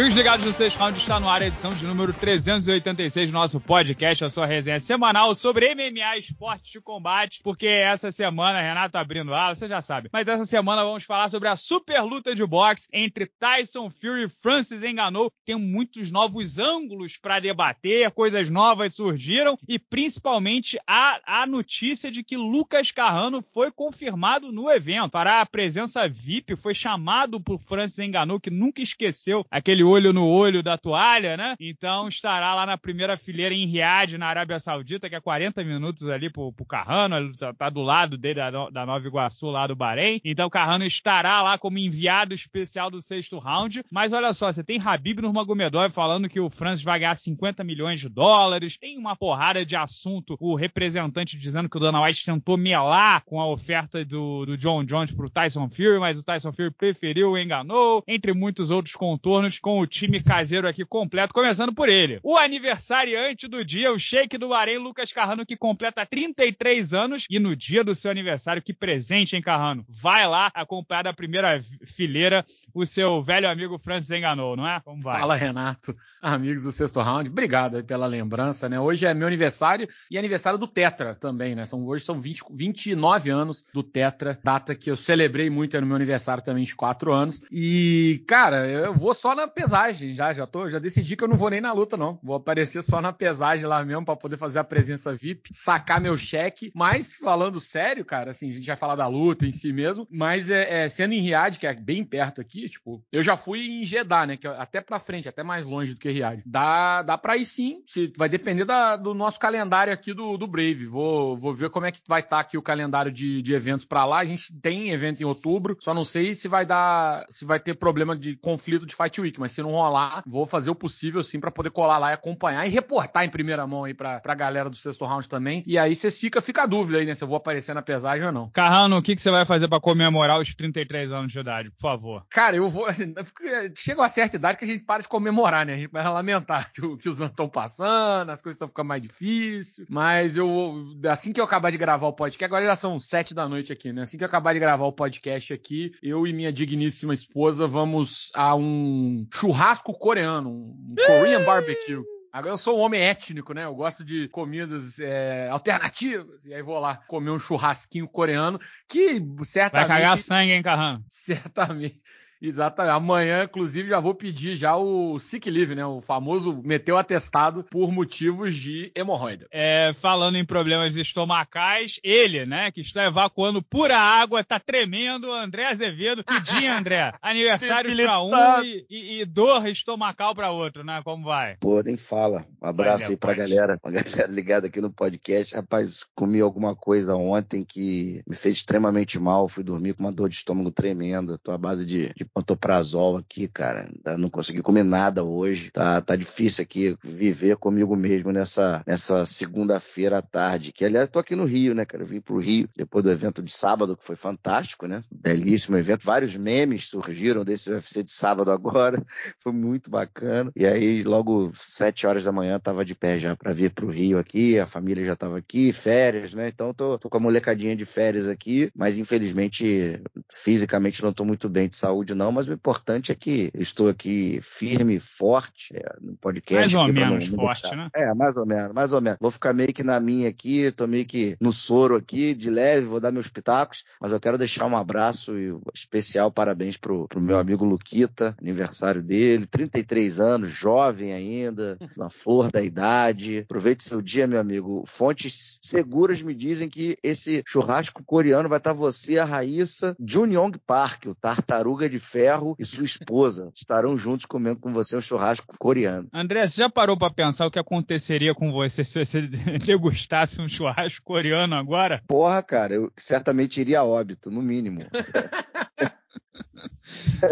Amigos ligados no Seis Round, está no ar a edição de número 386 do nosso podcast, a sua resenha semanal sobre MMA, esporte de combate, porque essa semana, Renato abrindo aula, você já sabe, mas essa semana vamos falar sobre a super luta de boxe entre Tyson Fury e Francis Enganou. Tem muitos novos ângulos para debater, coisas novas surgiram e principalmente a, a notícia de que Lucas Carrano foi confirmado no evento. Para a presença VIP, foi chamado por Francis Enganou, que nunca esqueceu aquele olho no olho da toalha, né? Então estará lá na primeira fileira em Riad, na Arábia Saudita, que é 40 minutos ali pro, pro Carrano, tá, tá do lado dele, da, da Nova Iguaçu, lá do Bahrein. Então o Carrano estará lá como enviado especial do sexto round. Mas olha só, você tem Habib Nurmagomedov falando que o Francis vai ganhar 50 milhões de dólares, tem uma porrada de assunto, o representante dizendo que o Dana White tentou melar com a oferta do, do John Jones pro Tyson Fury, mas o Tyson Fury preferiu, enganou, entre muitos outros contornos, com o time caseiro aqui completo, começando por ele. O aniversariante do dia, o shake do Bahrein, Lucas Carrano, que completa 33 anos. E no dia do seu aniversário, que presente, hein, Carrano? Vai lá acompanhar da primeira fileira o seu velho amigo Francis Enganou, não é? Como vai? Fala, Renato. Amigos do sexto round, obrigado pela lembrança, né? Hoje é meu aniversário e aniversário do Tetra também, né? São, hoje são 20, 29 anos do Tetra, data que eu celebrei muito no meu aniversário também de 4 anos. E, cara, eu vou só na pesada pesagem já, já tô, já decidi que eu não vou nem na luta não. Vou aparecer só na pesagem lá mesmo para poder fazer a presença VIP, sacar meu cheque. Mas falando sério, cara, assim, a gente vai falar da luta em si mesmo, mas é, é sendo em Riad, que é bem perto aqui, tipo, eu já fui em Jeddah, né, que é até para frente, até mais longe do que Riad. Dá, dá para ir sim, se, vai depender da, do nosso calendário aqui do, do Brave. Vou, vou ver como é que vai estar tá aqui o calendário de, de eventos para lá. A gente tem evento em outubro, só não sei se vai dar, se vai ter problema de conflito de Fight Week, mas mas se não rolar, vou fazer o possível sim para poder colar lá e acompanhar e reportar em primeira mão aí pra, pra galera do sexto round também. E aí você fica, fica a dúvida aí, né? Se eu vou aparecer na pesagem ou não. Carrano, o que, que você vai fazer para comemorar os 33 anos de idade, por favor? Cara, eu vou. Assim, eh, chega uma certa idade que a gente para de comemorar, né? A gente vai lamentar que, que os anos estão passando, as coisas estão ficando mais difíceis. Mas eu, assim que eu acabar de gravar o podcast, agora já são sete da noite aqui, né? Assim que eu acabar de gravar o podcast aqui, eu e minha digníssima esposa vamos a um churrasco coreano, um Korean barbecue. Agora eu sou um homem étnico, né? Eu gosto de comidas é, alternativas. E aí vou lá comer um churrasquinho coreano que certamente. Vai cagar sangue, hein, Carrano? Certamente. Exatamente. Amanhã, inclusive, já vou pedir já o sick leave, né? O famoso meteu atestado por motivos de hemorroida. É, falando em problemas estomacais, ele, né, que está evacuando pura água, tá tremendo. André Azevedo, que dia, André? Aniversário para um e, e, e, dor estomacal para outro, né? Como vai? Pô, nem fala. Um abraço aí pra pode. galera. Pra galera ligada aqui no podcast. Rapaz, comi alguma coisa ontem que me fez extremamente mal. Fui dormir com uma dor de estômago tremenda. Tô à base de, de pantoprazol aqui, cara. Tá, não consegui comer nada hoje. Tá, tá difícil aqui viver comigo mesmo nessa, nessa segunda-feira à tarde. Que, aliás, tô aqui no Rio, né, cara? Eu vim pro Rio depois do evento de sábado, que foi fantástico, né? Belíssimo evento. Vários memes surgiram desse UFC de sábado agora. Foi muito bacana. E aí, logo sete horas da manhã, tava de pé já para vir pro Rio aqui. A família já tava aqui, férias, né? Então, tô, tô com a molecadinha de férias aqui. Mas, infelizmente, fisicamente não tô muito bem de saúde, não não, mas o importante é que estou aqui firme, forte, é, no podcast. Mais ou menos não, forte, não né? É, mais ou menos, mais ou menos. Vou ficar meio que na minha aqui, tô meio que no soro aqui, de leve, vou dar meus pitacos, mas eu quero deixar um abraço e um especial parabéns pro, pro meu amigo Luquita, aniversário dele, 33 anos, jovem ainda, na flor da idade. Aproveite seu dia, meu amigo. Fontes seguras me dizem que esse churrasco coreano vai estar tá você, a Raíssa, Junyong Park, o tartaruga de Ferro e sua esposa estarão juntos comendo com você um churrasco coreano. André, você já parou para pensar o que aconteceria com você se você degustasse um churrasco coreano agora? Porra, cara, eu certamente iria a óbito, no mínimo.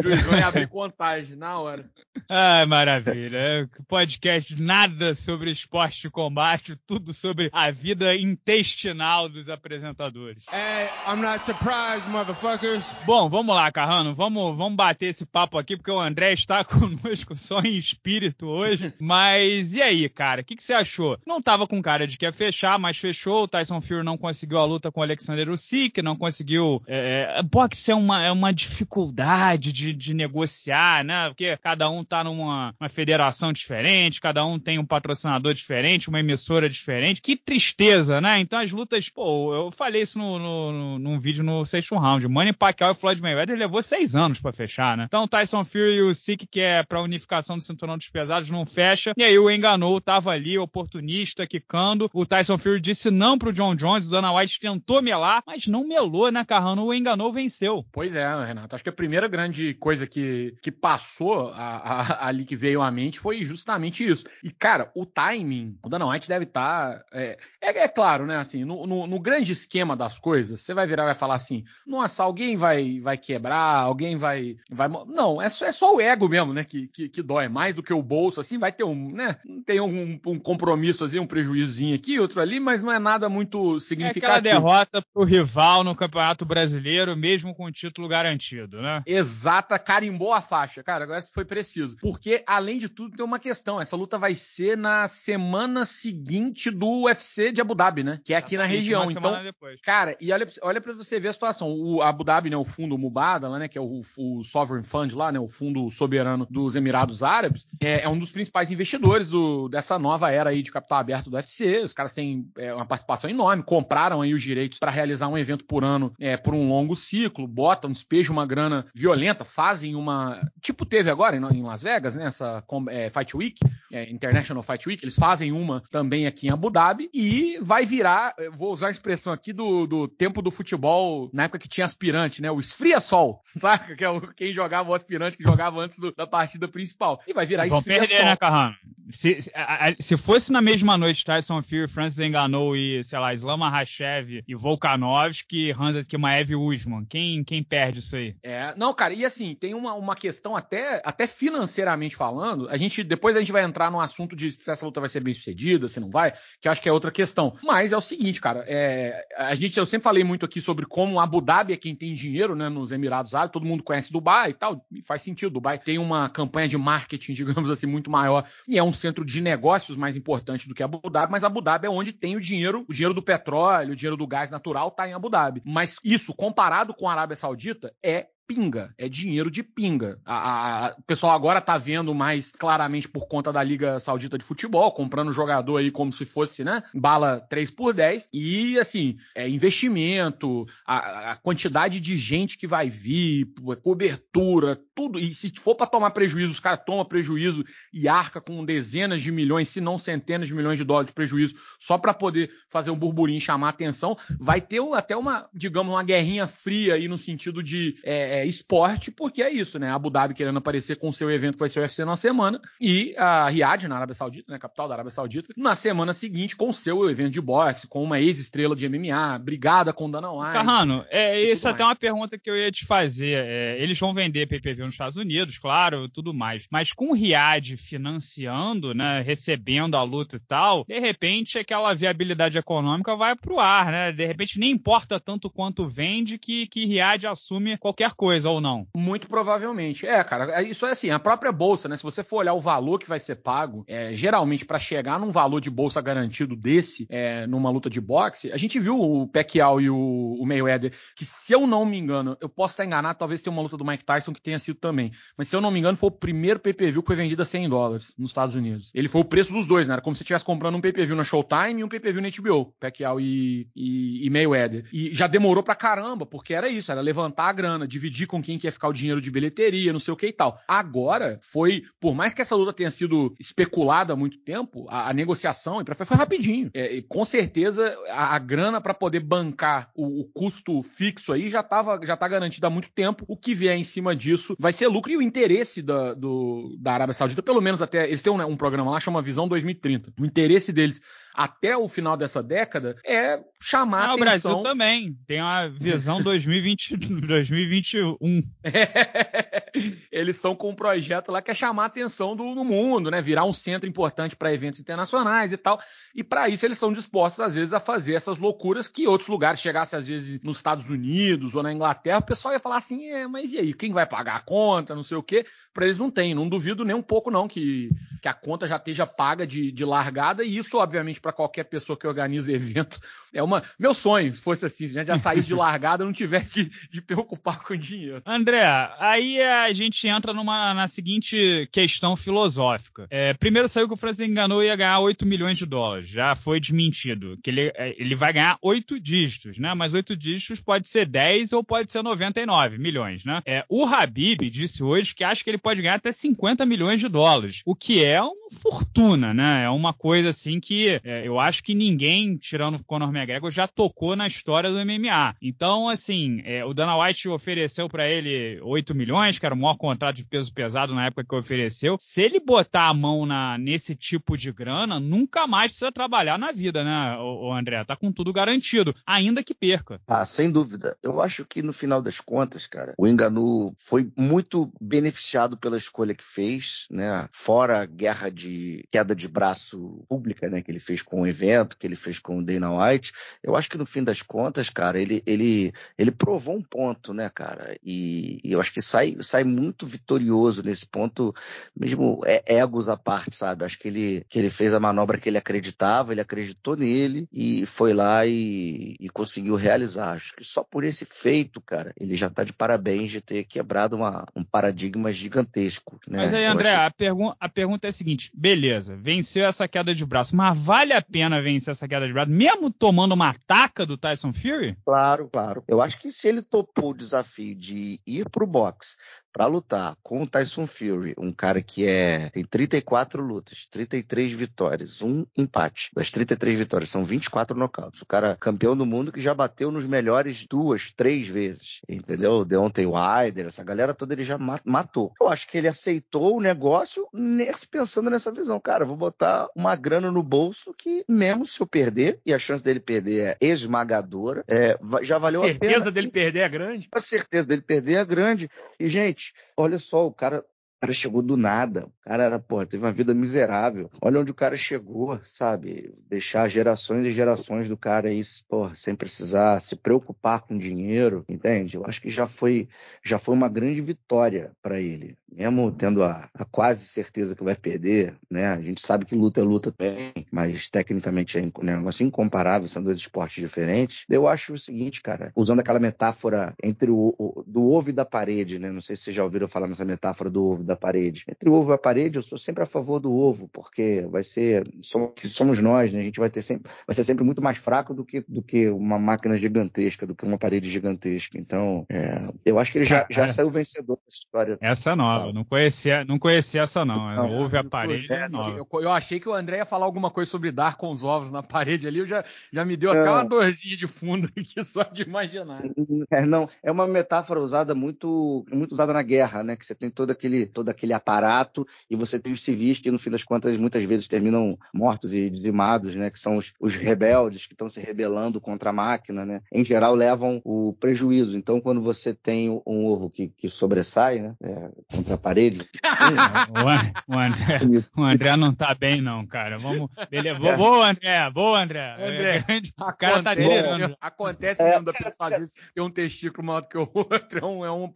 Júlio, vai abrir contagem na hora. Ah, maravilha. Podcast nada sobre esporte de combate, tudo sobre a vida intestinal dos apresentadores. Hey, I'm not surprised, motherfuckers. Bom, vamos lá, Carrano. Vamos, vamos bater esse papo aqui, porque o André está conosco só em espírito hoje. Mas e aí, cara? O que, que você achou? Não tava com cara de que ia fechar, mas fechou. O Tyson Fury não conseguiu a luta com o Alexander Usyk, não conseguiu... É, é boxe é uma, é uma dificuldade dificuldade de, de negociar, né? Porque cada um tá numa federação diferente, cada um tem um patrocinador diferente, uma emissora diferente. Que tristeza, né? Então as lutas, pô, eu falei isso no, no, no, num vídeo no sexto round. Manny Pacquiao e Floyd Mayweather levou seis anos para fechar, né? Então Tyson Fury e o Usyk, que é pra unificação do cinturão dos pesados, não fecha. E aí o enganou, tava ali, oportunista, quicando. O Tyson Fury disse não pro John Jones, o Dana White tentou melar, mas não melou, né, Carrano? O enganou, venceu. Pois é, Renato. Acho que a primeira grande coisa que, que passou a, a, ali, que veio à mente, foi justamente isso. E, cara, o timing, o Dana White deve estar. Tá, é, é, é, claro, né? Assim, no, no, no, grande esquema das coisas, você vai virar e vai falar assim: nossa, alguém vai, vai quebrar, alguém vai. vai... Não, é, é só o ego mesmo, né? Que, que, que dói mais do que o bolso, assim, vai ter um, né? Tem um, um compromisso, assim, um prejuízozinho aqui, outro ali, mas não é nada muito significativo. É aquela derrota pro rival no Campeonato Brasileiro, mesmo com o título garantido, né? Exato exata, carimbou a faixa. Cara, agora isso foi preciso. Porque, além de tudo, tem uma questão. Essa luta vai ser na semana seguinte do UFC de Abu Dhabi, né? Que é aqui Exatamente, na região. então, depois. cara, e olha, olha pra você ver a situação. O Abu Dhabi, né? O fundo Mubada, né? Que é o, o Sovereign Fund lá, né? O fundo soberano dos Emirados Árabes. É, é um dos principais investidores do, dessa nova era aí de capital aberto do UFC. Os caras têm é, uma participação enorme. Compraram aí os direitos para realizar um evento por ano é, por um longo ciclo. Botam, despejam uma grana violenta violenta, fazem uma. Tipo, teve agora em Las Vegas, né? Essa é, Fight Week, é, International Fight Week, eles fazem uma também aqui em Abu Dhabi e vai virar, vou usar a expressão aqui do, do tempo do futebol, na época que tinha aspirante, né? O esfria-sol, saca? Que é o, quem jogava o aspirante que jogava antes do, da partida principal. E vai virar esfria-sol. Vão perder, né, Carrano? Se, se fosse na mesma noite Tyson Fury, Francis Enganou e, sei lá, Islam Makhachev e Volkanovski, Hans Kimaev e Usman, quem, quem perde isso aí? É, não, cara, e assim, tem uma, uma questão até, até financeiramente falando, a gente, depois a gente vai entrar num assunto de se essa luta vai ser bem sucedida, se não vai, que acho que é outra questão. Mas é o seguinte, cara, é, a gente, eu sempre falei muito aqui sobre como Abu Dhabi é quem tem dinheiro, né, nos Emirados Árabes, todo mundo conhece Dubai e tal, e faz sentido, Dubai tem uma campanha de marketing, digamos assim, muito maior, e é um centro de negócios mais importante do que Abu Dhabi, mas Abu Dhabi é onde tem o dinheiro, o dinheiro do petróleo, o dinheiro do gás natural está em Abu Dhabi. Mas isso, comparado com a Arábia Saudita, é pinga, é dinheiro de pinga. A, a, a, o pessoal agora tá vendo mais claramente por conta da Liga Saudita de Futebol, comprando jogador aí como se fosse, né? Bala 3 por 10. E, assim, é investimento, a, quantidade de gente que vai vir, cobertura, tudo. E se for para tomar prejuízo, os caras tomam prejuízo e arca com dezenas de milhões, se não centenas de milhões de dólares de prejuízo, só para poder fazer um burburinho chamar atenção. Vai ter até uma, digamos, uma guerrinha fria aí no sentido de. É, é é, esporte, porque é isso, né? Abu Dhabi querendo aparecer com seu evento que vai ser o UFC na semana e a Riad, na Arábia Saudita, né? Capital da Arábia Saudita, na semana seguinte com seu evento de boxe, com uma ex-estrela de MMA, brigada com Dana White. Carrano, é, isso é até mais. uma pergunta que eu ia te fazer. É, eles vão vender PPV nos Estados Unidos, claro, tudo mais, mas com o Riad financiando, né? Recebendo a luta e tal, de repente aquela viabilidade econômica vai pro ar, né? De repente nem importa tanto quanto vende que, que Riad assume qualquer coisa coisa ou não? Muito provavelmente. É, cara, é, isso é assim, a própria bolsa, né? Se você for olhar o valor que vai ser pago, é, geralmente para chegar num valor de bolsa garantido desse, é, numa luta de boxe, a gente viu o Pacquiao e o, o Mayweather, que se eu não me engano, eu posso estar enganado, talvez tenha uma luta do Mike Tyson que tenha sido também, mas se eu não me engano, foi o primeiro PPV que foi vendido a 100 dólares nos Estados Unidos. Ele foi o preço dos dois, né? Era como se estivesse comprando um PPV na Showtime e um PPV na HBO, Pacquiao e, e, e Mayweather. E já demorou pra caramba, porque era isso, era levantar a grana, dividir com quem quer ficar o dinheiro de bilheteria, não sei o que e tal. Agora, foi, por mais que essa luta tenha sido especulada há muito tempo, a, a negociação e para foi rapidinho. É, com certeza, a, a grana para poder bancar o, o, custo fixo aí já, tava, já tá garantida há muito tempo. O que vier em cima disso vai ser lucro e o interesse da, do, da Arábia Saudita, pelo menos até. Eles têm um, né, um programa lá, chama Visão 2030. O interesse deles até o final dessa década é chamar ah, atenção. O Brasil também tem uma visão 2020, 2021. eles estão com um projeto lá que é chamar a atenção do, do mundo, né? Virar um centro importante para eventos internacionais e tal. E para isso eles estão dispostos às vezes a fazer essas loucuras que outros lugares chegassem às vezes nos Estados Unidos ou na Inglaterra, o pessoal ia falar assim, é, mas e aí, quem vai pagar a conta, não sei o quê? Para eles não tem, não duvido nem um pouco não que, que a conta já esteja paga de, de largada e isso obviamente para qualquer pessoa que organiza evento. É uma meu sonho, se fosse assim, a gente já saísse de largada, não tivesse de, de preocupar com dinheiro. André, aí a gente entra numa na seguinte questão filosófica. É, primeiro saiu que o Francis enganou e ia ganhar 8 milhões de dólares, já foi desmentido, que ele, é, ele vai ganhar 8 dígitos, né? Mas 8 dígitos pode ser 10 ou pode ser 99 milhões, né? É, o Habib disse hoje que acha que ele pode ganhar até 50 milhões de dólares, o que é uma fortuna, né? É uma coisa assim que é, eu acho que ninguém, tirando Conor McGregor, já tocou na história do MMA. Então, assim, é, o Dana White ofereceu para ele 8 milhões, que era o maior contrato de peso pesado na época que ofereceu. Se ele botar a mão na, nesse tipo de grana, nunca mais precisa trabalhar na vida, né, o, André? Tá com tudo garantido, ainda que perca. Ah, sem dúvida. Eu acho que no final das contas, cara, o Enganu foi muito beneficiado pela escolha que fez, né? Fora a guerra de queda de braço pública, né, que ele fez fez com o evento, que ele fez com o Dana White, eu acho que no fim das contas, cara, ele, ele, ele provou um ponto, né, cara? E, e eu acho que sai, sai muito vitorioso nesse ponto, mesmo é, egos à parte, sabe? Acho que ele, que ele fez a manobra que ele acreditava, ele acreditou nele e foi lá e, e conseguiu realizar. Acho que só por esse feito, cara, ele já tá de parabéns de ter quebrado uma, um paradigma gigantesco. Né? Mas aí, então, André, acho... Assim a, pergun a pergunta é a seguinte: beleza, venceu essa queda de braço, mas vale vale a pena vencer essa queda de braço, mesmo tomando uma ataca do Tyson Fury? Claro, claro. Eu acho que se ele topou o desafio de ir pro boxe, para lutar com o Tyson Fury, um cara que é tem 34 lutas, 33 vitórias, um empate. Das 33 vitórias, são 24 nocautes. O cara campeão do mundo que já bateu nos melhores duas, três vezes. Entendeu? o Wilder, essa galera toda ele já matou. Eu acho que ele aceitou o negócio pensando nessa visão. Cara, vou botar uma grana no bolso que, mesmo se eu perder, e a chance dele perder é esmagadora, é, já valeu a pena. A certeza dele perder é grande? A certeza dele perder é grande. E, gente, Olha só, o cara cara chegou do nada. O cara era, pô, teve uma vida miserável. Olha onde o cara chegou, sabe? Deixar gerações e gerações do cara aí, pô, sem precisar se preocupar com dinheiro, entende? Eu acho que já foi, já foi uma grande vitória para ele. Mesmo tendo a, a, quase certeza que vai perder, né? A gente sabe que luta é luta também, mas tecnicamente é né? um negócio incomparável, são dois esportes diferentes. Eu acho o seguinte, cara, usando aquela metáfora entre o, o do ovo e da parede, né? Não sei se vocês já ouviram falar nessa metáfora do ovo da parede. Entre o ovo e a parede, eu sou sempre a favor do ovo, porque vai ser somos, somos nós, né? A gente vai ter sempre, vai ser sempre muito mais fraco do que do que uma máquina gigantesca, do que uma parede gigantesca. Então, é, eu acho que ele já, já essa, saiu vencedor dessa história. Essa é nova, não conhecia, não conhecia essa não. É, não ovo e a parede. É nova. Eu, eu, achei que o André ia falar alguma coisa sobre dar com os ovos na parede ali, eu já já me deu até uma dorzinha de fundo aqui só de imaginar. É, não, é uma metáfora usada muito muito usada na guerra, né? Que você tem todo aquele todo aquele aparato, e você tem os civis que, no fim das contas, muitas vezes terminam mortos e dizimados, né? Que são os, os rebeldes que estão se rebelando contra a máquina, né? Em geral, levam o prejuízo. Então, quando você tem um ovo que, que sobressai, né? É, contra a parede. o, o, André, o André não tá bem, não, cara. Vamos. Beleza. Boa, boa André. Boa, André. André é, o cara tá acontece, tá delirando. Acontece quando é, pessoa fazer isso. Tem um testículo maior do que o outro. É um, é um, é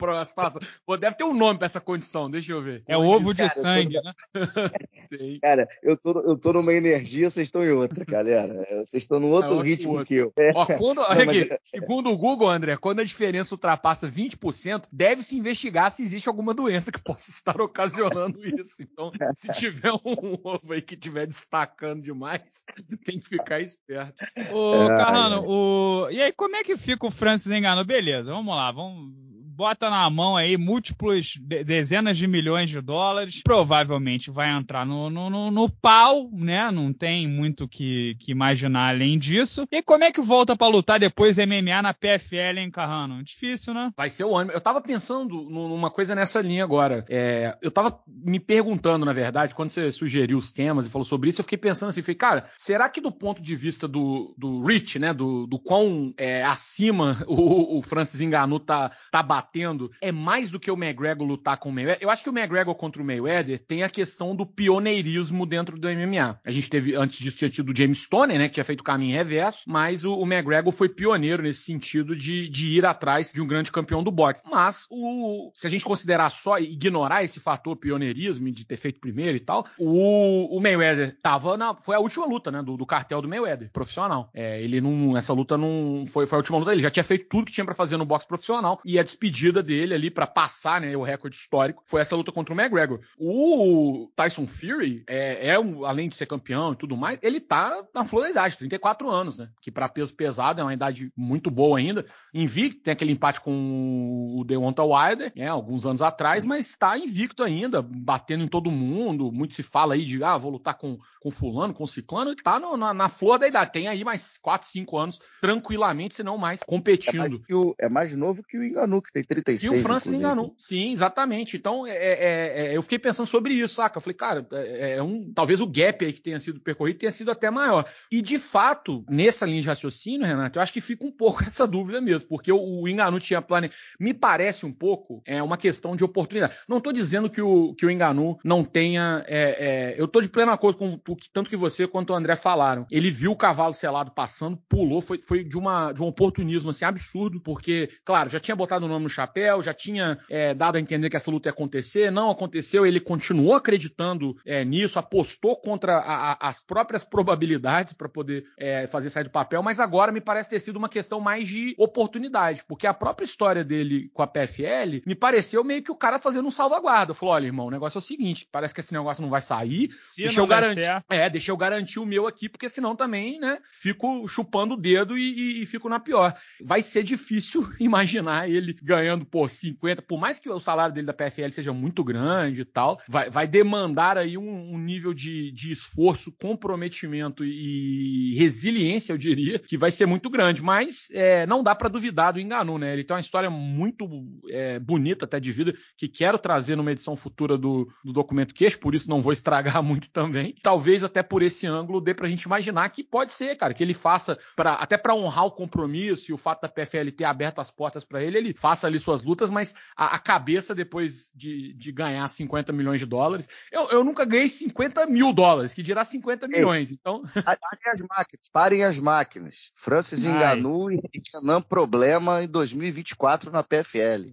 uma deve ter um nome pra essa condição. Deixa eu deixa eu ver. É o ovo de cara, sangue, né? cara, eu tô, eu tô numa energia, vocês estão em outra, galera. É, vocês estão num tá outro é, ritmo outro. que eu. Ó, é. quando, Não, aqui, mas... É- segundo o Google, André, quando a diferença ultrapassa 20%, deve-se investigar se existe alguma doença que possa estar ocasionando isso. Então, se tiver um ovo aí que estiver destacando demais, tem que ficar esperto. Ô, Carrano, o... e aí como é que fica o Francis Engano? Beleza, vamos lá, vamos bota na mão aí múltiplos, de, dezenas de milhões de dólares, provavelmente vai entrar no, no, no, no pau, né? Não tem muito que, que imaginar além disso. E como é que volta para lutar depois MMA na PFL, hein, Carrano? Difícil, né? Vai ser o ano. Eu tava pensando numa coisa nessa linha agora. É, eu tava me perguntando, na verdade, quando você sugeriu os temas e falou sobre isso, eu fiquei pensando assim, falei, cara, será que do ponto de vista do, do Rich, né, do, do quão é, acima o, o Francis Enganu tá, tá batendo batendo é mais do que o McGregor lutar com o Mayweather. Eu acho que o McGregor contra o Mayweather tem a questão do pioneirismo dentro do MMA. A gente teve, antes disso, tinha tido o James Stoner, né, que tinha feito o caminho reverso, mas o, o McGregor foi pioneiro nesse sentido de, de ir atrás de um grande campeão do boxe. Mas o, se a gente considerar só ignorar esse fator pioneirismo de ter feito primeiro e tal, o, o Mayweather tava na, foi a última luta, né, do, do cartel do Mayweather, profissional. É, ele não, essa luta não foi, foi a última luta, ele já tinha feito tudo que tinha para fazer no boxe profissional e a despedida medida dele ali para passar né, o recorde histórico foi essa luta contra o McGregor. O Tyson Fury, é, é um, além de ser campeão e tudo mais, ele tá na flor da idade, 34 anos, né? Que para peso pesado é uma idade muito boa ainda. Invicto, tem aquele empate com o Deonta Wilder, né, alguns anos atrás, mas está invicto ainda, batendo em todo mundo. Muito se fala aí de, ah, vou lutar com, com fulano, com ciclano. Ele tá no, na, na flor da idade, tem aí mais 4, 5 anos tranquilamente, se não mais, competindo. É mais, o, é mais novo que o Enganu, que tem tem 36. E o França se enganou. Sim, exatamente. Então, é, é, é, eu fiquei pensando sobre isso, saca? Eu falei, cara, é, é, um, talvez o gap aí que tenha sido percorrido tenha sido até maior. E, de fato, nessa linha de raciocínio, Renato, eu acho que fica um pouco essa dúvida mesmo, porque o, Enganu tinha planejado. Me parece um pouco é uma questão de oportunidade. Não estou dizendo que o, que o Enganu não tenha. É, é eu estou de pleno acordo com o que tanto que você quanto o André falaram. Ele viu o cavalo selado passando, pulou, foi, foi de, uma, de um oportunismo assim, absurdo, porque, claro, já tinha botado o nome no chapéu, já tinha é, dado a entender que essa luta ia acontecer, não aconteceu, ele continuou acreditando é, nisso, apostou contra a, a, as próprias probabilidades para poder é, fazer sair do papel, mas agora me parece ter sido uma questão mais de oportunidade, porque a própria história dele com a PFL me pareceu meio que o cara fazendo um salvaguarda. Falou: olha, irmão, o negócio é o seguinte, parece que esse negócio não vai sair, Se deixa eu garantir. É, deixa eu garantir o meu aqui, porque senão também, né, fico chupando o dedo e, e, e fico na pior. Vai ser difícil imaginar ele ganhando ganhando por 50, por mais que o salário dele da PFL seja muito grande e tal, vai, vai demandar aí um, um nível de, de esforço, comprometimento e resiliência, eu diria, que vai ser muito grande. Mas é, não dá para duvidar do Enganu, né? Ele tem uma história muito é, bonita até de vida, que quero trazer numa edição futura do, do documento queixo, por isso não vou estragar muito também. Talvez até por esse ângulo dê pra gente imaginar que pode ser, cara, que ele faça, pra, até para honrar o compromisso e o fato da PFL ter aberto as portas para ele, ele faça ali suas lutas, mas a, a cabeça depois de, de, ganhar 50 milhões de dólares. Eu, eu, nunca ganhei 50 mil dólares, que dirá 50 Ei, milhões. Então... Parem as máquinas. Parem as máquinas. Francis Ai. enganou e não problema em 2024 na PFL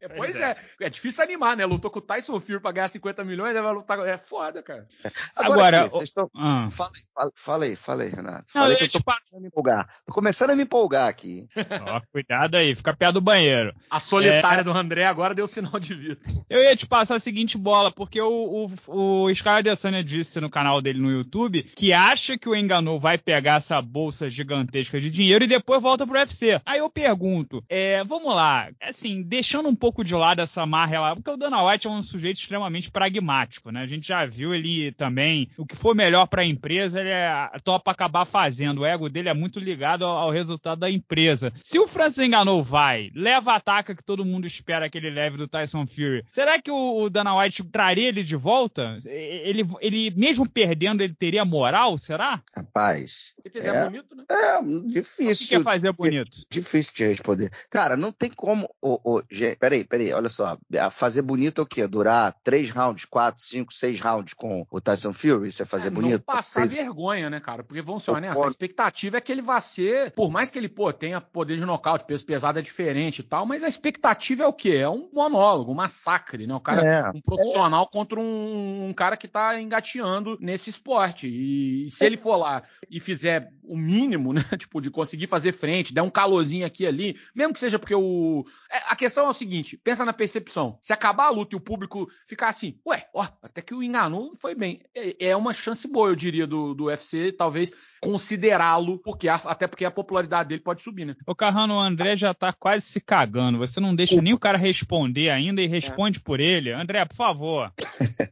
é, pois é. é. é. difícil animar, né? Lutou com o Tyson Fury pra ganhar 50 milhões, vai lutar. É foda, cara. É. Agora, Agora vocês estão. Ah. Fala, fala, fala aí, fala aí, Renato. Fala Não, aí eu, eu tô começando a me empolgar. Tô começando a me empolgar aqui. Ó, cuidado aí, fica perto do banheiro. A solitária é, é... do André agora deu sinal de vida. Eu ia te passar a seguinte bola, porque o, o, o Scarlett Adesanya disse no canal dele no YouTube que acha que o Enganou vai pegar essa bolsa gigantesca de dinheiro e depois volta pro UFC. Aí eu pergunto, é, vamos lá, assim, deixa deixando um pouco de lado essa marra lá, porque o Dana White é um sujeito extremamente pragmático, né? A gente já viu ele também, o que for melhor para a empresa, ele é topa acabar fazendo. O ego dele é muito ligado ao, ao resultado da empresa. Se o Francis enganou, vai, leva a ataca que todo mundo espera que ele leve do Tyson Fury. Será que o, o Dana White traria ele de volta? Ele, ele, mesmo perdendo, ele teria moral, será? Rapaz. Se fizer é, bonito, né? É, difícil. Hum, o que, que é fazer bonito? Difícil de responder. Cara, não tem como. Oh, oh, gente, peraí, peraí, olha só. Fazer bonito é o quê? Durar três rounds, quatro, cinco, seis rounds com o Tyson Fury? Isso é fazer é, bonito? Não passar fez... vergonha, né, cara? Porque vamos ser honestos, a expectativa é que ele vá ser, por mais que ele, pô, tenha poder de nocaute, peso pesado é diferente e tal, mas a expectativa é o quê? É um monólogo, um massacre, né? O cara, é, um profissional é... contra um, um, cara que tá engateando nesse esporte. E, e se é. ele for lá e fizer o mínimo, né? Tipo, de conseguir fazer frente, der um calorzinho aqui e ali, mesmo que seja porque o. É, a questão o seguinte: pensa na percepção. Se acabar a luta e o público ficar assim, ué, ó, até que o enganou foi bem. É, é uma chance boa, eu diria, do, do UFC, talvez considerá-lo, porque a, até porque a popularidade dele pode subir, né? O Carrano, o André ah. já tá quase se cagando. Você não deixa Opa. nem o cara responder ainda e é. responde é. por ele. André, por favor.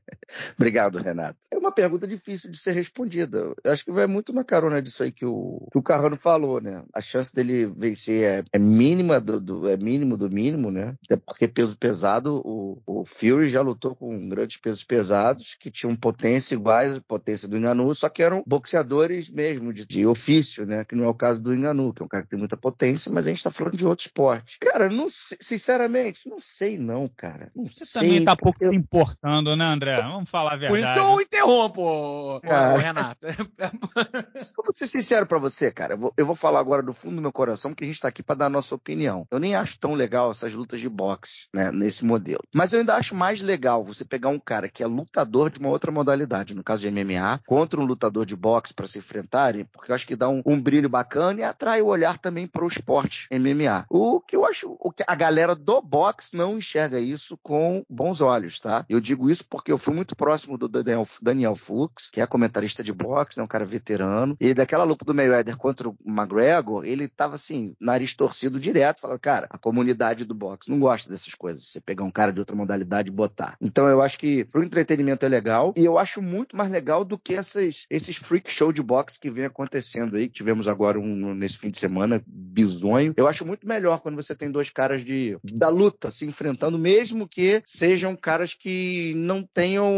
Obrigado, Renato. É uma pergunta difícil de ser respondida. Eu acho que vai muito na carona disso aí que o, que o Carrano falou, né? A chance dele vencer é, é mínima do, do, é mínimo do mínimo, né? Até porque peso pesado, o, o Fury já lutou com grandes pesos pesados que tinham potência iguais à potência do Enganu, só que eram boxeadores mesmo de, de ofício, né? Que não é o caso do Enganu, que é um cara que tem muita potência, mas a gente tá falando de outro esporte. Cara, não sinceramente, não sei não, cara. Não Você sei, também tá pouco eu... se importando, né, André? Não Vamos falar a verdade. Por isso que eu interrompo, é. Renato. Só vou ser sincero para você, cara. Eu vou, eu vou, falar agora do fundo do meu coração que a gente tá aqui para dar a nossa opinião. Eu nem acho tão legal essas lutas de boxe, né, nesse modelo. Mas eu ainda acho mais legal você pegar um cara que é lutador de uma outra modalidade, no caso de MMA, contra um lutador de boxe para se enfrentarem, porque eu acho que dá um, um brilho bacana e atrai o olhar também para o esporte MMA. O que eu acho, o que a galera do boxe não enxerga isso com bons olhos, tá? Eu digo isso porque eu fui muito muito próximo do Daniel, Daniel Fuchs, que é comentarista de boxe, é né, um cara veterano. E daquela luta do Mayweather contra o McGregor, ele tava assim, nariz torcido direto, falando, cara, a comunidade do boxe não gosta dessas coisas. Você pegar um cara de outra modalidade e botar. Então eu acho que pro entretenimento é legal e eu acho muito mais legal do que essas, esses freak show de boxe que vem acontecendo aí, que tivemos agora um nesse fim de semana, bizonho. Eu acho muito melhor quando você tem dois caras de da luta se enfrentando, mesmo que sejam caras que não tenham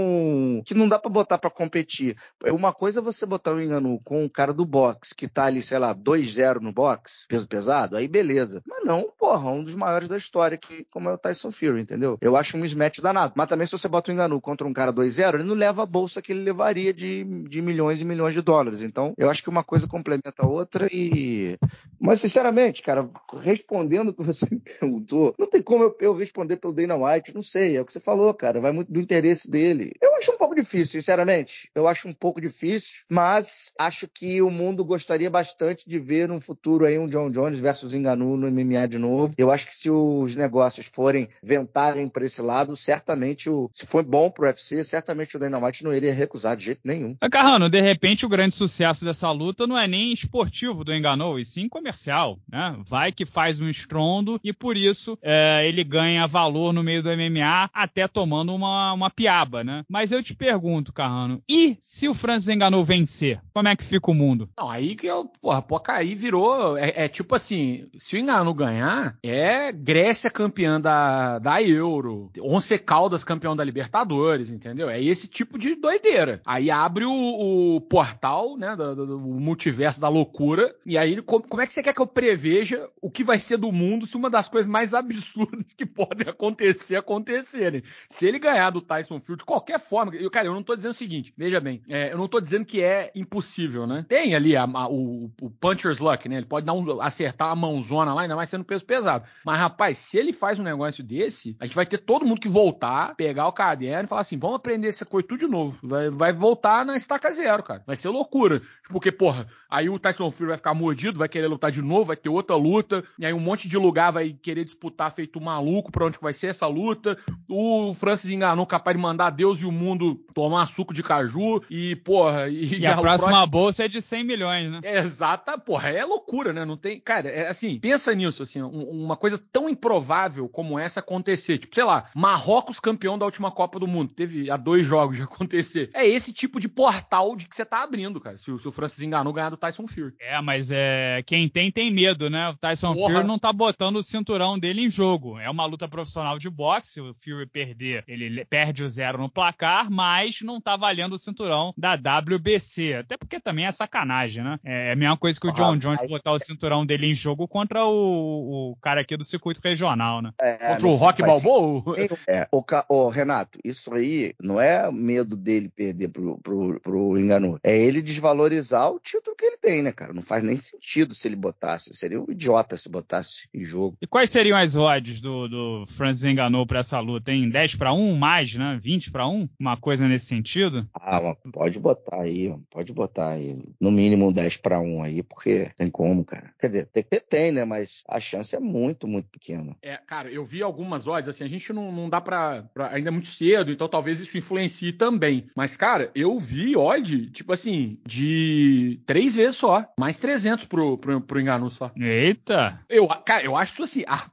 que não dá para botar para competir. É Uma coisa é você botar o um com o cara do boxe, que tá ali, sei lá, 2-0 no boxe, peso pesado, aí beleza. Mas não porra, um dos maiores da história, que, como é o Tyson Fury, entendeu? Eu acho um smash danado. Mas também se você bota o Enganu contra um cara 2-0, ele não leva a bolsa que ele levaria de, de milhões e milhões de dólares. Então, eu acho que uma coisa complementa a outra e... Mas, sinceramente, cara, respondendo o que você me perguntou, não tem como eu, eu responder pelo Dana White, não sei, é o que você falou, cara, vai muito do interesse dele. Eu acho um pouco difícil, sinceramente. Eu acho um pouco difícil, mas acho que o mundo gostaria bastante de ver no futuro aí um John Jones versus Enganu no MMA de novo novo. Eu acho que se os negócios forem ventarem para esse lado, certamente o se for bom para o UFC, certamente o Dynamite não iria recusar de jeito nenhum. Ah, Carrano, de repente o grande sucesso dessa luta não é nem esportivo do Enganou, e sim comercial, né? Vai que faz um estrondo e por isso é, ele ganha valor no meio do MMA até tomando uma, uma piaba, né? Mas eu te pergunto, Carrano, e se o Francis Enganou vencer, como é que fica o mundo? Não, aí que eu, é porra, Pocaí virou, é, é tipo assim, se o Enganou ganhar, é Grécia campeã da, da Euro, Once Caldas campeão da Libertadores, entendeu? É esse tipo de doideira. Aí abre o, o portal, né, do, do, do, multiverso da loucura, e aí como, como é que você quer que eu preveja o que vai ser do mundo se uma das coisas mais absurdas que podem acontecer acontecerem? Se ele ganhar do Tyson Field de qualquer forma, eu, cara, eu não tô dizendo o seguinte, veja bem, é, eu não tô dizendo que é impossível, né? Tem ali a, a, o, o puncher's luck, né? Ele pode dar um, acertar uma mãozona lá, ainda mais sendo peso pesado. Mas, rapaz, se ele faz um negócio desse, a gente vai ter todo mundo que voltar, pegar o caderno e falar assim: vamos aprender essa coisa tudo de novo. Vai, vai voltar na estaca zero, cara. Vai ser loucura. Porque, porra, aí o Tyson Fury vai ficar mordido, vai querer lutar de novo, vai ter outra luta, e aí um monte de lugar vai querer disputar feito maluco pra onde vai ser essa luta. O Francis enganou, capaz de mandar Deus e o mundo tomar suco de caju, e, porra. E, e a, a próxima próxima bolsa é de 100 milhões, né? exata, porra, é loucura, né? Não tem. Cara, é assim, pensa nisso, assim, um uma coisa tão improvável como essa acontecer. Tipo, sei lá, Marrocos campeão da última Copa do Mundo. Teve há dois jogos de acontecer. É esse tipo de portal de que você tá abrindo, cara. Se, se o Francis enganou, ganhar do Tyson Fury. É, mas é quem tem, tem medo, né? O Tyson Porra. Fury não tá botando o cinturão dele em jogo. É uma luta profissional de boxe. Se o Fury perder, ele perde o zero no placar, mas não tá valendo o cinturão da WBC. Até porque também é sacanagem, né? É, é a mesma coisa que o John Jones botar o cinturão dele em jogo contra o, o o cara aqui do circuito regional, né? É, Contra o Rock Balboa. É, o, o, Renato, isso aí não é medo dele perder pro, pro, pro Enganu. É ele desvalorizar o título que ele tem, né, cara? Não faz nem sentido se ele botasse. Seria um idiota se botasse em jogo. E quais seriam as odds do, do Francis Enganou pra essa luta, hein? 10 para 1, mais, né? 20 para 1? Uma coisa nesse sentido? Ah, pode botar aí, pode botar aí. No mínimo 10 para 1 aí, porque tem como, cara. Quer dizer, tem que ter, tem, né? Mas a chance é muito, muito pequena. É, cara, eu vi algumas odds, assim, a gente não, não dá pra, pra, Ainda é muito cedo, então talvez isso influencie também. Mas, cara, eu vi odd, tipo assim, de três vezes só. Mais 300 pro, pro, pro engano só. Eita! Eu, cara, eu acho isso assim, ah,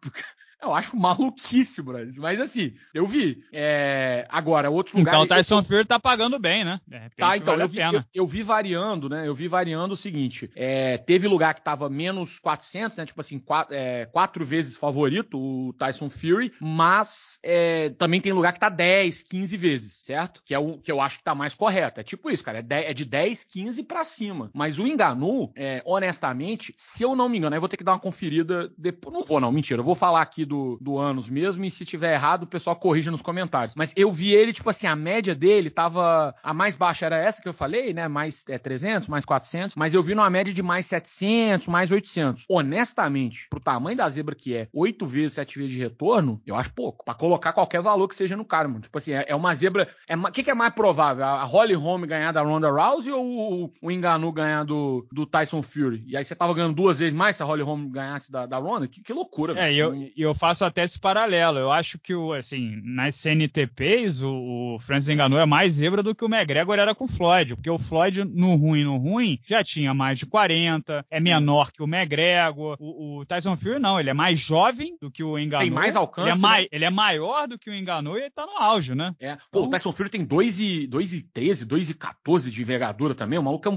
eu acho maluquíssimo, né? mas assim, eu vi. É... Agora, outros então, lugares. Então, o Tyson Fury tá pagando bem, né? É, tá, então, vale eu, vi, eu, eu, vi variando, né? Eu vi variando o seguinte: é, teve lugar que tava menos 400, né? Tipo assim, quatro, é, quatro vezes favorito o Tyson Fury, mas é, também tem lugar que tá 10, 15 vezes, certo? Que é o que eu acho que tá mais correto. É tipo isso, cara. É, é de 10, 15 pra cima. Mas o Enganu, honestamente, se eu não me engano, aí eu vou ter que dar uma conferida depois. Não vou, não, mentira. Eu vou falar aqui do, do Anos mesmo, e se tiver errado, o pessoal corrija nos comentários. Mas eu vi ele, tipo assim, a média dele tava. A mais baixa era essa que eu falei, né? Mais é, 300, mais 400, mas eu vi numa média de mais 700, mais 800. Honestamente, pro tamanho da zebra que é, 8 vezes, 7 vezes de retorno, eu acho pouco. Pra colocar qualquer valor que seja no cara, mano. Tipo assim, é, é uma zebra. O é, que, que é mais provável? A Holly Holm ganhar da Ronda Rousey ou o, o Enganu ganhar do, do Tyson Fury? E aí você tava ganhando duas vezes mais se a Holly Holm ganhasse da, da Ronda? Que, que loucura, é, velho. É, e eu, eu, faço até esse paralelo. Eu acho que, o, assim, nas CNTPs, o, o Francis Enganou é mais zebra do que o McGregor era com o Floyd, porque o Floyd, no ruim, no ruim, já tinha mais de 40, é menor que o McGregor. O, o Tyson Fury, não, ele é mais jovem do que o Enganou. Tem mais alcance. Ele é, mai, né? ele é maior do que o Enganou e ele tá no auge, né? É. Pô, então, o Tyson Fury tem 2,13, 2,14 de envergadura também. O maluco é um,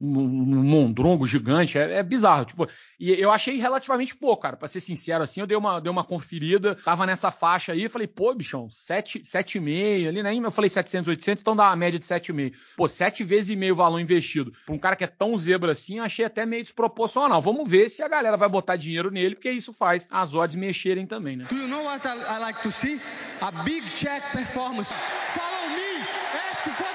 um, um mondrongo gigante. É, é bizarro. Tipo, e eu achei relativamente pouco, cara. Pra ser sincero, assim, eu dei uma deu uma conferida, tava nessa faixa aí, falei, pô, bichão, 7,5 ali, né? Eu falei 700, 800, então dá uma média de 7,5. Pô, 7 vezes e meio o valor investido. Pra um cara que é tão zebra assim, eu achei até meio desproporcional. Vamos ver se a galera vai botar dinheiro nele, porque isso faz as odds mexerem também, né? Do you know what I, I like to see? A big check performance. Follow me! Ask for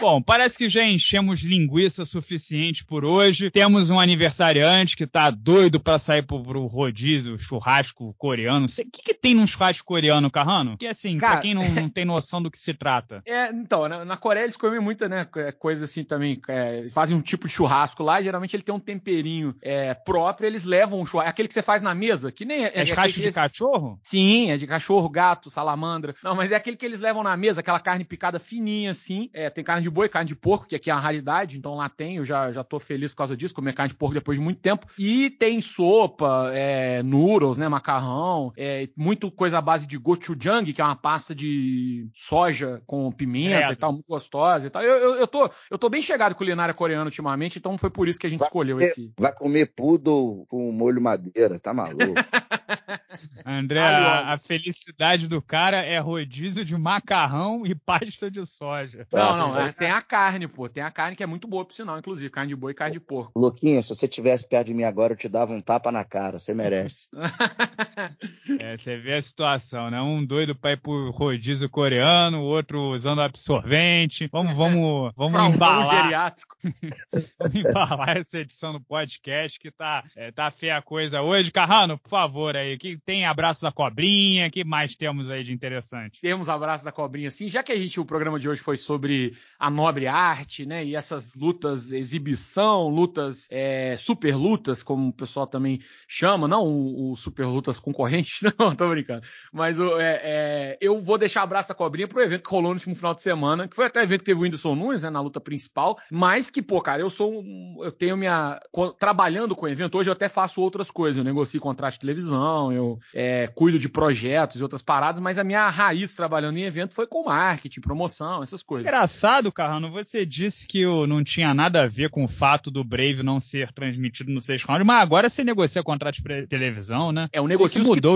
Bom, parece que já enchemos linguiça suficiente por hoje. Temos um aniversariante que tá doido para sair pro, pro rodízio churrasco coreano. O que, que tem num churrasco coreano, Carrano? Que assim, Cara, pra quem não, não, tem noção do que se trata. É, então, na, na Coreia eles comem muita, né, é, coisa assim também. É, fazem um tipo de churrasco lá, geralmente ele tem um temperinho é, próprio, eles levam um churrasco. Aquele que você faz na mesa, que nem... É, é, é churrasco de cachorro? Sim, é de cachorro, gato, salamandra. Não, mas é aquele que eles levam na mesa, aquela carne picada fininha assim. É, tem carne carne de boi, carne de porco, que aqui é a raridade, então lá tem, eu já, já tô feliz por causa disso, comer carne de porco depois de muito tempo. E tem sopa, é, noodles, né, macarrão, é, muito coisa à base de gochujang, que é uma pasta de soja com pimenta é. e tal, muito gostosa e tal. Eu, eu, eu, tô, eu tô bem chegado culinária coreana ultimamente, então foi por isso que a gente vai escolheu comer, esse. Vai comer poodle com molho madeira, tá maluco? André, a, a, felicidade do cara é rodízio de macarrão e pasta de soja. Não, não, é, é, tem a carne, pô. Tem a carne que é muito boa, por sinal, inclusive. Carne de boi e carne de porco. Luquinha, se você tivesse perto de mim agora, eu te dava um tapa na cara. Você merece. é, você vê a situação, né? Um doido pra ir pro rodízio coreano, o outro usando absorvente. Vamos, vamos, vamos Fraldão embalar. geriátrico. vamos embalar essa edição do podcast que tá, é, tá feia a coisa hoje. Carrano, por favor aí, que tem a abraço da cobrinha, que mais temos aí de interessante? Temos abraço da cobrinha, sim. Já que a gente, o programa de hoje foi sobre a nobre arte, né? E essas lutas, exibição, lutas, é, super lutas, como o pessoal também chama, não o, o super lutas concorrentes, não, tô brincando. Mas é, é, eu vou deixar abraço da cobrinha pro evento que rolou no último final de semana, que foi até o evento que teve o Whindersson Nunes, né? Na luta principal, mas que, pô, cara, eu sou um, eu tenho minha, trabalhando com o evento, hoje eu até faço outras coisas, eu negocio contrato de televisão, eu é, é, cuido de projetos e outras paradas, mas a minha raiz trabalhando em evento foi com marketing, promoção, essas coisas. Engraçado, Carrano, você disse que não tinha nada a ver com o fato do Brave não ser transmitido no sexto round, mas agora você negocia contratos de televisão, né? É, o negócio que estão...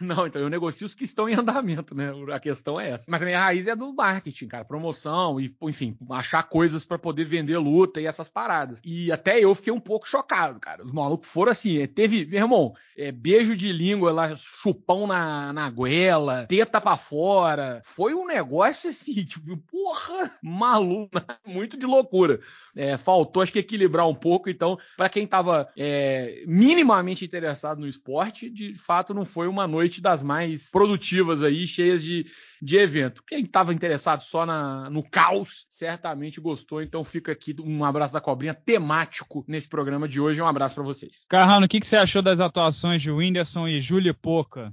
Não, então, eu é negocio os que estão em andamento, né? A questão é essa. Mas a minha raiz é do marketing, cara, promoção e, enfim, achar coisas para poder vender luta e essas paradas. E até eu fiquei um pouco chocado, cara. Os malucos foram assim, é, teve, meu irmão, é, beijo de língua lá, chupão na, na goela, teta pra fora. Foi um negócio assim, tipo, porra, maluco, muito de loucura. É, faltou, acho que, equilibrar um pouco. Então, para quem tava é, minimamente interessado no esporte, de fato, não foi uma noite das mais produtivas aí, cheias de de evento. Quem estava interessado só na, no caos, certamente gostou. Então fica aqui um abraço da cobrinha temático nesse programa de hoje. Um abraço para vocês. Carrano, o que, que, você achou das atuações de Whindersson e Júlia Poca?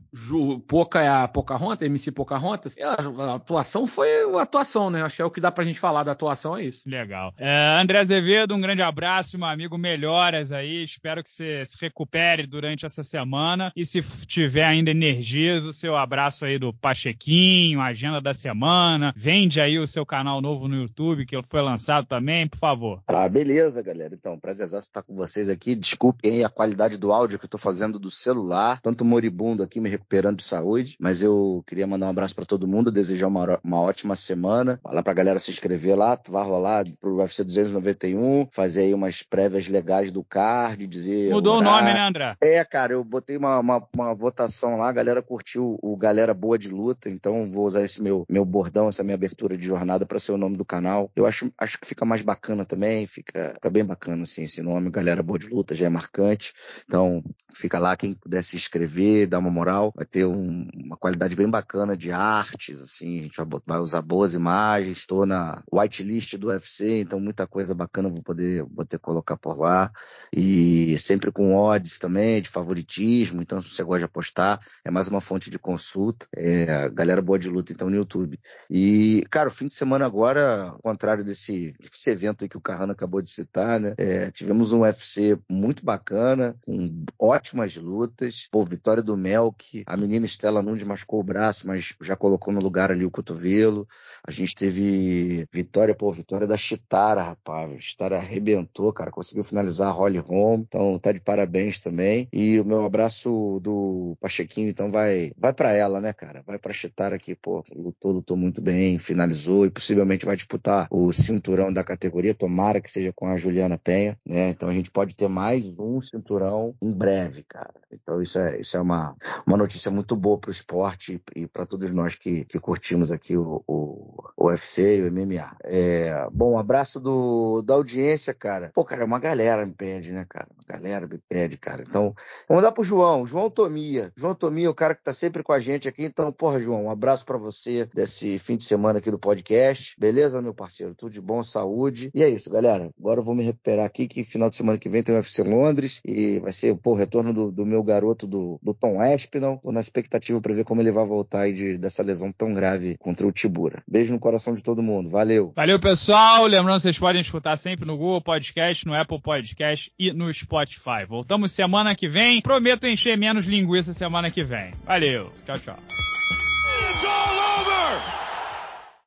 Poca é a Pocahontas, MC Pocahontas. A, é, a atuação foi a atuação, né? Acho que é o que dá pra gente falar da atuação, é isso. Legal. É, André Azevedo, um grande abraço, meu amigo. Melhoras aí. Espero que você se recupere durante essa semana. E se tiver ainda energias, o seu abraço aí do Pachequinho, agenda da semana, vende aí o seu canal novo no YouTube, que foi lançado também, por favor. Ah, beleza, galera. Então, prazer estar com vocês aqui. Desculpem a qualidade do áudio que eu tô fazendo do celular, tanto moribundo aqui, me recuperando de saúde, mas eu queria mandar um abraço para todo mundo, desejar uma, uma ótima semana. Falar pra galera se inscrever lá, vai rolar pro UFC 291, fazer aí umas prévias legais do card, dizer... Mudou orar. o nome, né, André? É, cara, eu botei uma, uma, uma votação lá, a galera curtiu o Galera Boa de Luta, então vou usar esse meu, meu bordão, essa minha abertura de jornada para ser o nome do canal. Eu acho, acho que fica mais bacana também, fica, fica bem bacana assim, esse nome. Galera Boa de Luta já é marcante. Então, fica lá quem puder se inscrever, dar uma moral. Vai ter um, uma qualidade bem bacana de artes, assim. A gente vai, vai usar boas imagens. Estou na whitelist do UFC, então muita coisa bacana vou poder, vou ter colocar por lá. E sempre com odds também, de favoritismo. Então, se você gosta de apostar, é mais uma fonte de consulta. É, galera Boa de Luta luta, então no YouTube. E, cara, o fim de semana agora, ao contrário desse, desse evento que o Carrano acabou de citar, né? É, tivemos um UFC muito bacana, com ótimas lutas. Pô, vitória do Melk, a menina Estela Nunes machucou o braço, mas já colocou no lugar ali o cotovelo. A gente teve vitória, pô, vitória da Chitara, rapaz. A Chitara arrebentou, cara, conseguiu finalizar a Holly Holm, então tá de parabéns também. E o meu abraço do Pachequinho, então vai vai para ela, né, cara? Vai pra Chitara aqui pô, lutou, lutou muito bem, finalizou e possivelmente vai disputar o cinturão da categoria, tomara que seja com a Juliana Penha, né? Então a gente pode ter mais um cinturão em breve, cara. Então isso é, isso é uma, uma notícia muito boa para o esporte e para todos nós que, que curtimos aqui o, o, o UFC e o MMA. É, bom, abraço do, da audiência, cara. Pô, cara, é uma galera me pede, né, cara? galera me pede, cara. Então, vamos dar pro João, João Tomia. João Tomia é o cara que tá sempre com a gente aqui. Então, porra, João, um abraço para você desse fim de semana aqui do podcast. Beleza, meu parceiro? Tudo de bom, saúde. E é isso, galera. Agora eu vou me recuperar aqui, que final de semana que vem tem o UFC Londres e vai ser, pô, o retorno do, do meu garoto do, do Tom Espinal. Tô na expectativa para ver como ele vai voltar aí de, dessa lesão tão grave contra o Tibura. Beijo no coração de todo mundo. Valeu. Valeu, pessoal. Lembrando, vocês podem escutar sempre no Google Podcast, no Apple Podcast e no Spotify Spotify. Voltamos semana que vem. Prometo encher menos linguiça semana que vem. Valeu. Tchau, tchau.